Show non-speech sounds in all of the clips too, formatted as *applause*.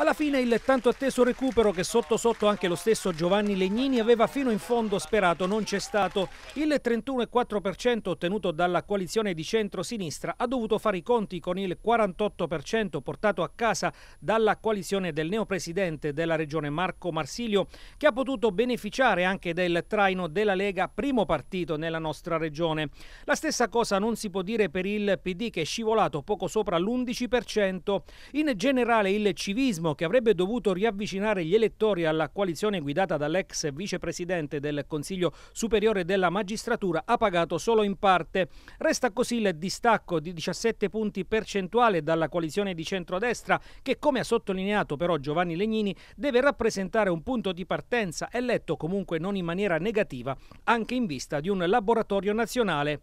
Alla fine il tanto atteso recupero che sotto sotto anche lo stesso Giovanni Legnini aveva fino in fondo sperato non c'è stato. Il 31,4% ottenuto dalla coalizione di centro-sinistra ha dovuto fare i conti con il 48% portato a casa dalla coalizione del neopresidente della regione Marco Marsilio che ha potuto beneficiare anche del traino della Lega, primo partito nella nostra regione. La stessa cosa non si può dire per il PD che è scivolato poco sopra l'11%. In generale il civismo populismo che avrebbe dovuto riavvicinare gli elettori alla coalizione guidata dall'ex vicepresidente del Consiglio Superiore della Magistratura ha pagato solo in parte. Resta così il distacco di 17 punti percentuale dalla coalizione di centrodestra che, come ha sottolineato però Giovanni Legnini, deve rappresentare un punto di partenza eletto comunque non in maniera negativa anche in vista di un laboratorio nazionale.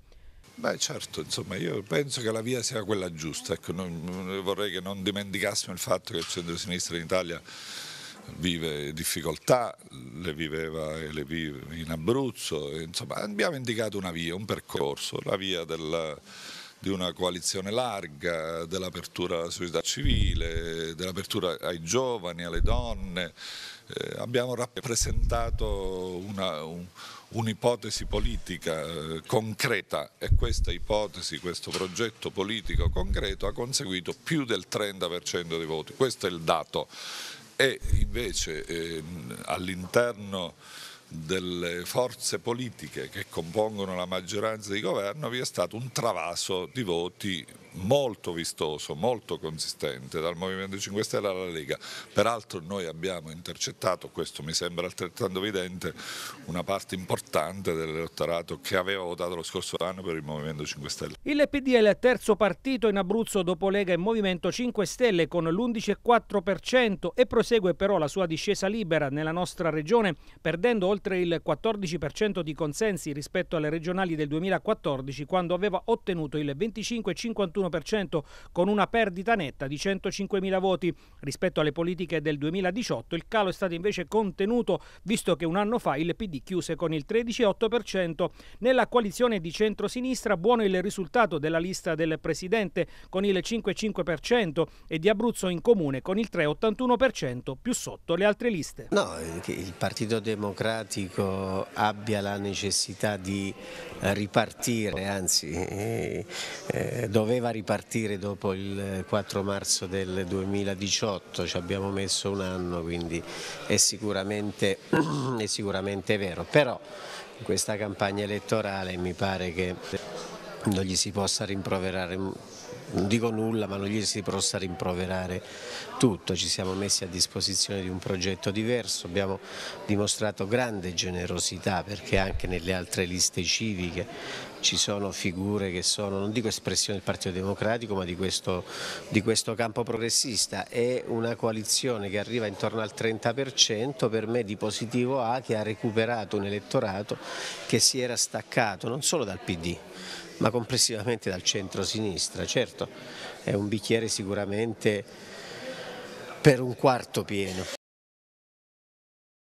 Beh certo, insomma io penso che la via sia quella giusta, ecco, non, vorrei che non dimenticassimo il fatto che il centro-sinistra in Italia vive difficoltà, le viveva e le vive in Abruzzo, insomma abbiamo indicato una via, un percorso, la via del di una coalizione larga, dell'apertura alla società civile, dell'apertura ai giovani, alle donne. Eh, abbiamo rappresentato un'ipotesi un, un politica eh, concreta e questa ipotesi, questo progetto politico concreto ha conseguito più del 30% dei voti, questo è il dato e invece eh, all'interno delle forze politiche che compongono la maggioranza di governo vi è stato un travaso di voti molto vistoso, molto consistente dal Movimento 5 Stelle alla Lega. Peraltro noi abbiamo intercettato, questo mi sembra altrettanto evidente, una parte importante dell'elettorato che aveva votato lo scorso anno per il Movimento 5 Stelle. Il PD è il terzo partito in Abruzzo dopo Lega e Movimento 5 Stelle con l'11,4% e prosegue però la sua discesa libera nella nostra regione perdendo oltre il 14% di consensi rispetto alle regionali del 2014 quando aveva ottenuto il 25,51% 41% con una perdita netta di 105.000 voti. Rispetto alle politiche del 2018 il calo è stato invece contenuto visto che un anno fa il PD chiuse con il 13,8%. Nella coalizione di centrosinistra buono il risultato della lista del Presidente con il 5,5% e di Abruzzo in comune con il 3,81% più sotto le altre liste. No, che il Partito Democratico abbia la necessità di ripartire, anzi eh, eh doveva ripartire dopo il 4 eh, marzo del 2018, ci abbiamo messo un anno quindi è sicuramente, *clears throat* è sicuramente vero, però in questa campagna elettorale mi pare che non gli si possa rimproverare non dico nulla ma non gli si possa rimproverare tutto, ci siamo messi a disposizione di un progetto diverso, abbiamo dimostrato grande generosità perché anche nelle altre liste civiche ci sono figure che sono, non dico espressione del Partito Democratico, ma di questo, di questo campo progressista. È una coalizione che arriva intorno al 30%, per me di positivo A che ha recuperato un elettorato che si era staccato non solo dal PD, ma complessivamente dal centro-sinistra. Certo, è un bicchiere sicuramente per un quarto pieno.